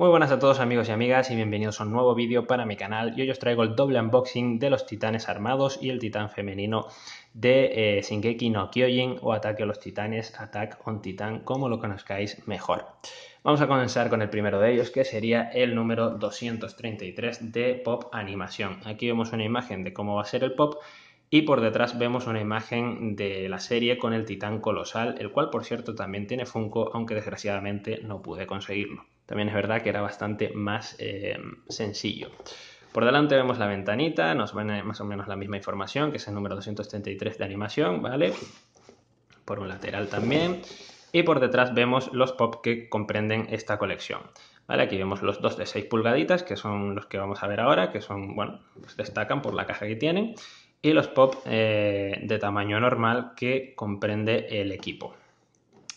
Muy buenas a todos amigos y amigas y bienvenidos a un nuevo vídeo para mi canal y hoy os traigo el doble unboxing de los titanes armados y el titán femenino de eh, Shingeki no Kyojin o Ataque a los Titanes, Attack on Titan, como lo conozcáis mejor. Vamos a comenzar con el primero de ellos que sería el número 233 de Pop Animación. Aquí vemos una imagen de cómo va a ser el Pop y por detrás vemos una imagen de la serie con el titán colosal, el cual por cierto también tiene Funko, aunque desgraciadamente no pude conseguirlo también es verdad que era bastante más eh, sencillo. Por delante vemos la ventanita, nos viene más o menos la misma información, que es el número 233 de animación, ¿vale? Por un lateral también. Y por detrás vemos los pop que comprenden esta colección. ¿Vale? Aquí vemos los dos de 6 pulgaditas, que son los que vamos a ver ahora, que son, bueno, pues destacan por la caja que tienen. Y los pop eh, de tamaño normal que comprende el equipo.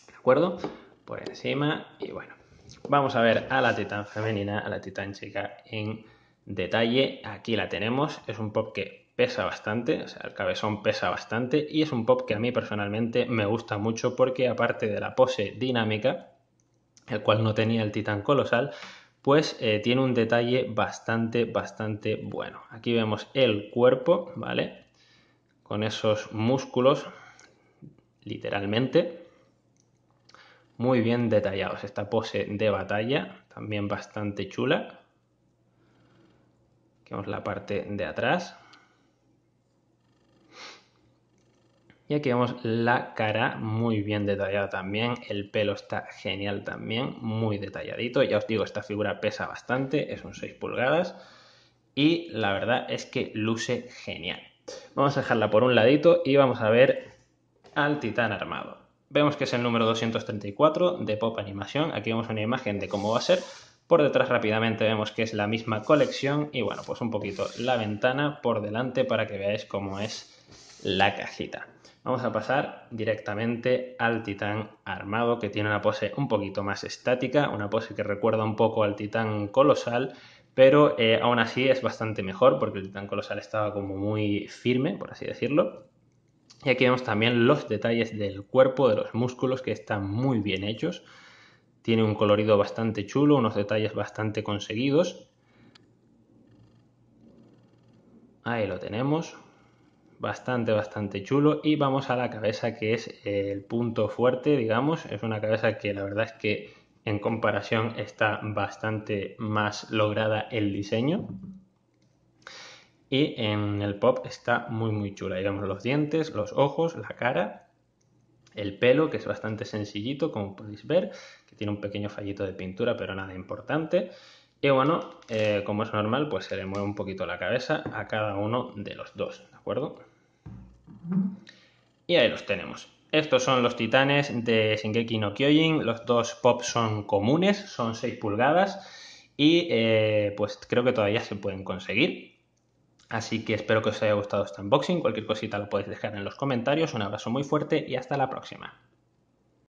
¿De acuerdo? Por encima y bueno. Vamos a ver a la Titán femenina, a la Titán chica en detalle. Aquí la tenemos. Es un pop que pesa bastante, o sea, el cabezón pesa bastante y es un pop que a mí personalmente me gusta mucho porque aparte de la pose dinámica, el cual no tenía el Titán colosal, pues eh, tiene un detalle bastante, bastante bueno. Aquí vemos el cuerpo, ¿vale? Con esos músculos, literalmente muy bien detallados. Esta pose de batalla, también bastante chula. Aquí vemos la parte de atrás. Y aquí vemos la cara muy bien detallada también, el pelo está genial también, muy detalladito. Ya os digo, esta figura pesa bastante, es un 6 pulgadas y la verdad es que luce genial. Vamos a dejarla por un ladito y vamos a ver al titán armado. Vemos que es el número 234 de Pop Animación, Aquí vemos una imagen de cómo va a ser. Por detrás rápidamente vemos que es la misma colección y bueno, pues un poquito la ventana por delante para que veáis cómo es la cajita. Vamos a pasar directamente al titán armado que tiene una pose un poquito más estática, una pose que recuerda un poco al titán colosal, pero eh, aún así es bastante mejor porque el titán colosal estaba como muy firme, por así decirlo. Y aquí vemos también los detalles del cuerpo, de los músculos que están muy bien hechos. Tiene un colorido bastante chulo, unos detalles bastante conseguidos. Ahí lo tenemos. Bastante, bastante chulo. Y vamos a la cabeza que es el punto fuerte, digamos. Es una cabeza que la verdad es que en comparación está bastante más lograda el diseño. Y en el pop está muy muy chula. Digamos los dientes, los ojos, la cara, el pelo, que es bastante sencillito, como podéis ver, que tiene un pequeño fallito de pintura, pero nada importante. Y bueno, eh, como es normal, pues se le mueve un poquito la cabeza a cada uno de los dos, ¿de acuerdo? Y ahí los tenemos. Estos son los titanes de Shingeki no Kyojin. Los dos pop son comunes, son 6 pulgadas. Y eh, pues creo que todavía se pueden conseguir. Así que espero que os haya gustado este unboxing. Cualquier cosita lo podéis dejar en los comentarios. Un abrazo muy fuerte y hasta la próxima.